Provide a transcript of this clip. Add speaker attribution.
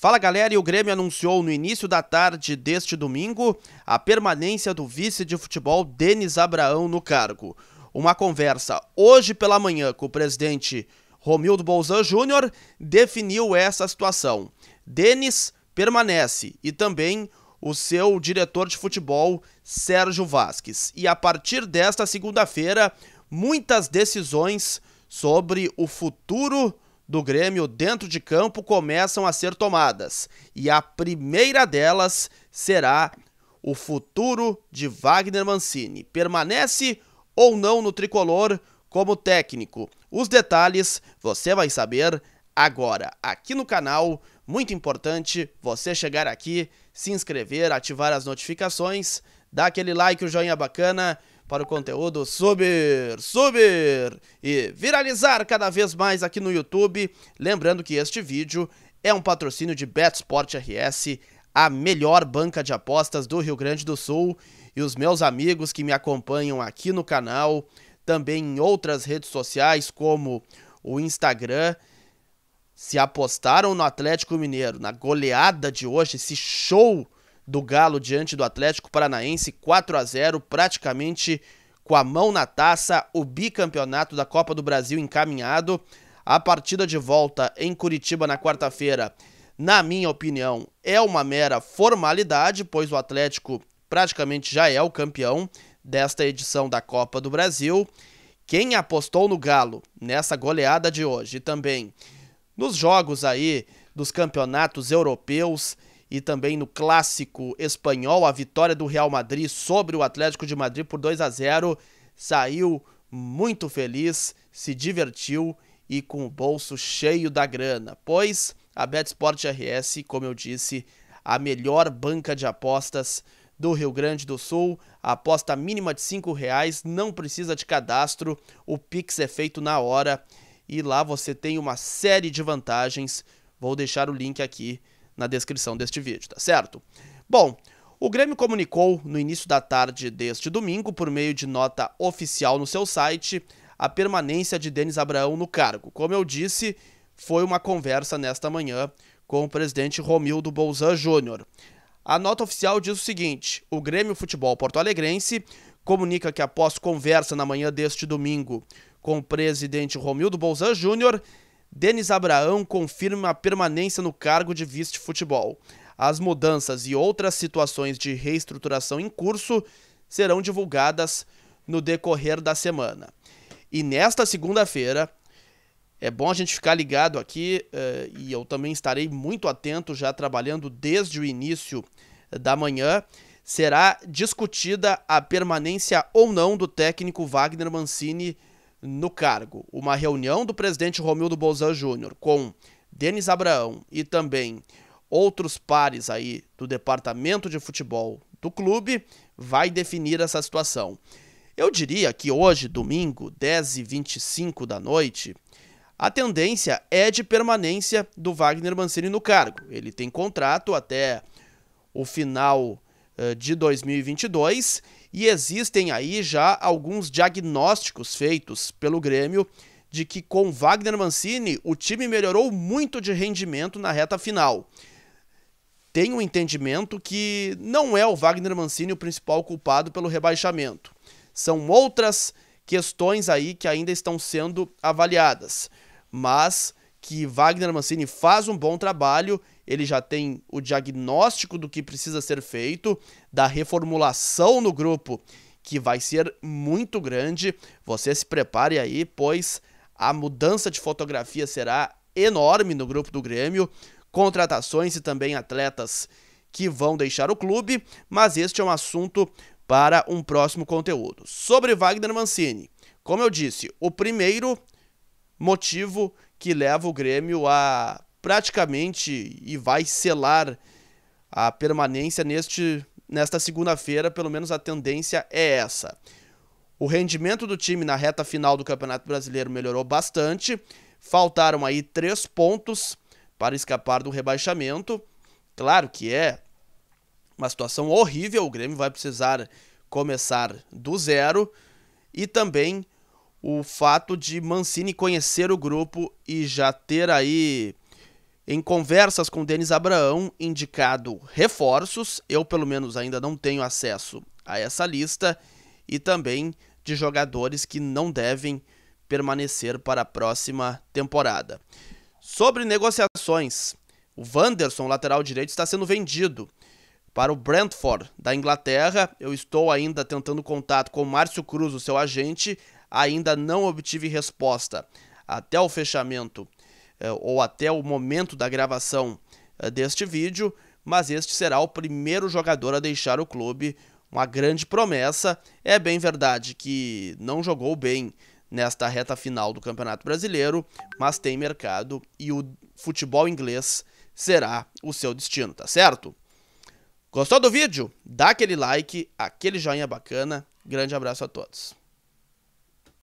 Speaker 1: Fala galera, e o Grêmio anunciou no início da tarde deste domingo a permanência do vice de futebol Denis Abraão no cargo. Uma conversa hoje pela manhã com o presidente Romildo Bolzan Júnior definiu essa situação. Denis permanece e também o seu diretor de futebol Sérgio Vasques. E a partir desta segunda-feira, muitas decisões sobre o futuro do Grêmio dentro de campo começam a ser tomadas. E a primeira delas será o futuro de Wagner Mancini. Permanece ou não no tricolor como técnico? Os detalhes você vai saber agora, aqui no canal. Muito importante você chegar aqui, se inscrever, ativar as notificações, dar aquele like, o joinha bacana para o conteúdo subir, subir e viralizar cada vez mais aqui no YouTube. Lembrando que este vídeo é um patrocínio de Betsport RS, a melhor banca de apostas do Rio Grande do Sul. E os meus amigos que me acompanham aqui no canal, também em outras redes sociais como o Instagram, se apostaram no Atlético Mineiro, na goleada de hoje, esse show do Galo diante do Atlético Paranaense, 4 a 0, praticamente com a mão na taça, o bicampeonato da Copa do Brasil encaminhado. A partida de volta em Curitiba na quarta-feira, na minha opinião, é uma mera formalidade, pois o Atlético praticamente já é o campeão desta edição da Copa do Brasil. Quem apostou no Galo nessa goleada de hoje e também nos jogos aí dos campeonatos europeus, e também no clássico espanhol, a vitória do Real Madrid sobre o Atlético de Madrid por 2 a 0, saiu muito feliz, se divertiu e com o bolso cheio da grana, pois a BetSport RS, como eu disse, a melhor banca de apostas do Rio Grande do Sul, a aposta mínima de R$ reais, não precisa de cadastro, o Pix é feito na hora e lá você tem uma série de vantagens. Vou deixar o link aqui na descrição deste vídeo, tá certo? Bom, o Grêmio comunicou no início da tarde deste domingo, por meio de nota oficial no seu site, a permanência de Denis Abraão no cargo. Como eu disse, foi uma conversa nesta manhã com o presidente Romildo Bolzan Júnior. A nota oficial diz o seguinte: o Grêmio Futebol Porto Alegrense comunica que após conversa na manhã deste domingo com o presidente Romildo Bolzan Júnior, Denis Abraão confirma a permanência no cargo de vice-futebol. As mudanças e outras situações de reestruturação em curso serão divulgadas no decorrer da semana. E nesta segunda-feira, é bom a gente ficar ligado aqui eh, e eu também estarei muito atento, já trabalhando desde o início eh, da manhã. Será discutida a permanência ou não do técnico Wagner Mancini no cargo uma reunião do presidente Romildo Bolzan Júnior com Denis Abraão e também outros pares aí do departamento de futebol do clube vai definir essa situação. Eu diria que hoje, domingo, 10h25 da noite, a tendência é de permanência do Wagner Mancini no cargo. Ele tem contrato até o final eh, de 2022 e existem aí já alguns diagnósticos feitos pelo Grêmio de que com Wagner Mancini o time melhorou muito de rendimento na reta final. Tem um entendimento que não é o Wagner Mancini o principal culpado pelo rebaixamento. São outras questões aí que ainda estão sendo avaliadas, mas que Wagner Mancini faz um bom trabalho ele já tem o diagnóstico do que precisa ser feito, da reformulação no grupo, que vai ser muito grande. Você se prepare aí, pois a mudança de fotografia será enorme no grupo do Grêmio, contratações e também atletas que vão deixar o clube, mas este é um assunto para um próximo conteúdo. Sobre Wagner Mancini, como eu disse, o primeiro motivo que leva o Grêmio a praticamente e vai selar a permanência neste, nesta segunda-feira, pelo menos a tendência é essa. O rendimento do time na reta final do Campeonato Brasileiro melhorou bastante. Faltaram aí três pontos para escapar do rebaixamento. Claro que é uma situação horrível. O Grêmio vai precisar começar do zero. E também o fato de Mancini conhecer o grupo e já ter aí em conversas com Denis Abraão, indicado reforços, eu pelo menos ainda não tenho acesso a essa lista, e também de jogadores que não devem permanecer para a próxima temporada. Sobre negociações, o Wanderson, lateral direito, está sendo vendido para o Brentford da Inglaterra. Eu estou ainda tentando contato com o Márcio Cruz, o seu agente, ainda não obtive resposta até o fechamento eh, ou até o momento da gravação eh, deste vídeo, mas este será o primeiro jogador a deixar o clube, uma grande promessa. É bem verdade que não jogou bem nesta reta final do Campeonato Brasileiro, mas tem mercado e o futebol inglês será o seu destino, tá certo? Gostou do vídeo? Dá aquele like, aquele joinha bacana. Grande abraço a todos.